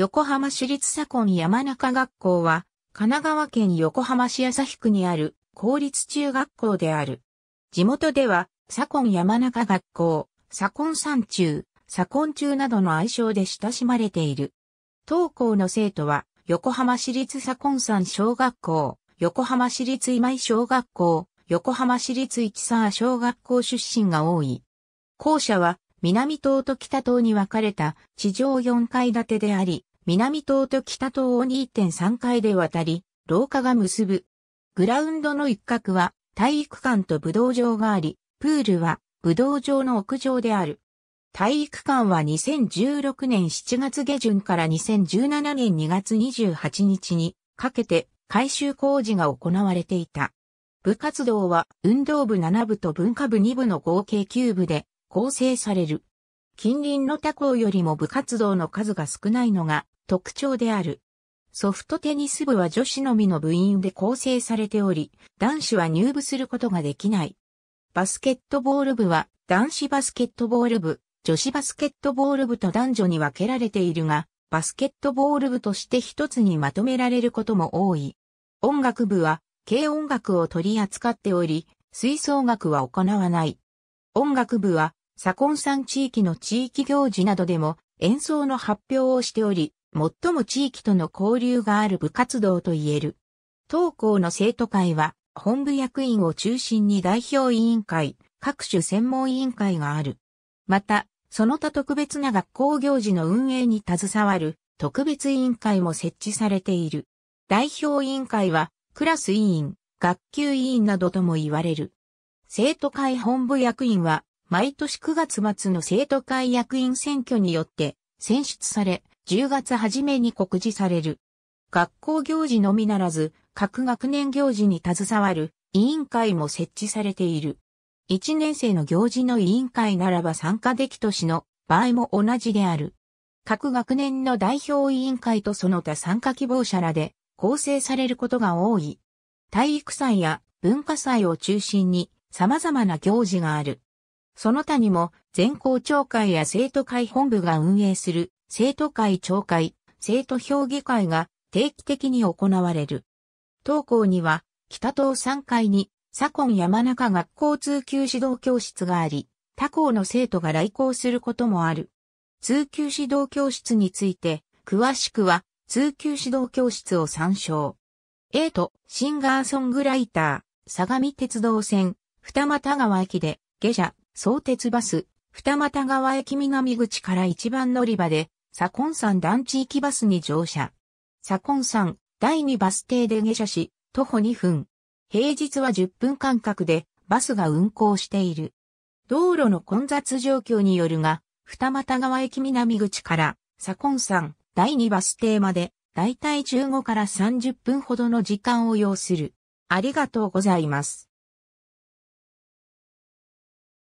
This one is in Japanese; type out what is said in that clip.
横浜市立左近山中学校は、神奈川県横浜市旭区にある公立中学校である。地元では、左近山中学校、左近山中、左近中などの愛称で親しまれている。当校の生徒は、横浜市立左近山小学校、横浜市立今井小学校、横浜市立市沢小学校出身が多い。校舎は、南棟と北棟に分かれた地上4階建てであり、南棟と北棟を2.3階で渡り、廊下が結ぶ。グラウンドの一角は体育館と武道場があり、プールは武道場の屋上である。体育館は2016年7月下旬から2017年2月28日にかけて改修工事が行われていた。部活動は運動部7部と文化部2部の合計9部で構成される。近隣の他校よりも部活動の数が少ないのが特徴である。ソフトテニス部は女子のみの部員で構成されており、男子は入部することができない。バスケットボール部は男子バスケットボール部、女子バスケットボール部と男女に分けられているが、バスケットボール部として一つにまとめられることも多い。音楽部は、軽音楽を取り扱っており、吹奏楽は行わない。音楽部は、左近山地域の地域行事などでも演奏の発表をしており、最も地域との交流がある部活動と言える。当校の生徒会は、本部役員を中心に代表委員会、各種専門委員会がある。また、その他特別な学校行事の運営に携わる特別委員会も設置されている。代表委員会は、クラス委員、学級委員などとも言われる。生徒会本部役員は、毎年9月末の生徒会役員選挙によって選出され、10月初めに告示される。学校行事のみならず、各学年行事に携わる委員会も設置されている。1年生の行事の委員会ならば参加できとしの場合も同じである。各学年の代表委員会とその他参加希望者らで構成されることが多い。体育祭や文化祭を中心に様々な行事がある。その他にも、全校長会や生徒会本部が運営する、生徒会長会、生徒評議会が定期的に行われる。当校には、北東3階に、左近山中学校通級指導教室があり、他校の生徒が来校することもある。通級指導教室について、詳しくは、通級指導教室を参照。A と、シンガーソングライター、相模鉄道線、二俣川駅で、下車、相鉄バス、二俣川駅南口から一番乗り場で、左近山団地行きバスに乗車。左近山第2バス停で下車し、徒歩2分。平日は10分間隔でバスが運行している。道路の混雑状況によるが、二俣川駅南口から左近山第2バス停まで、だいたい15から30分ほどの時間を要する。ありがとうございます。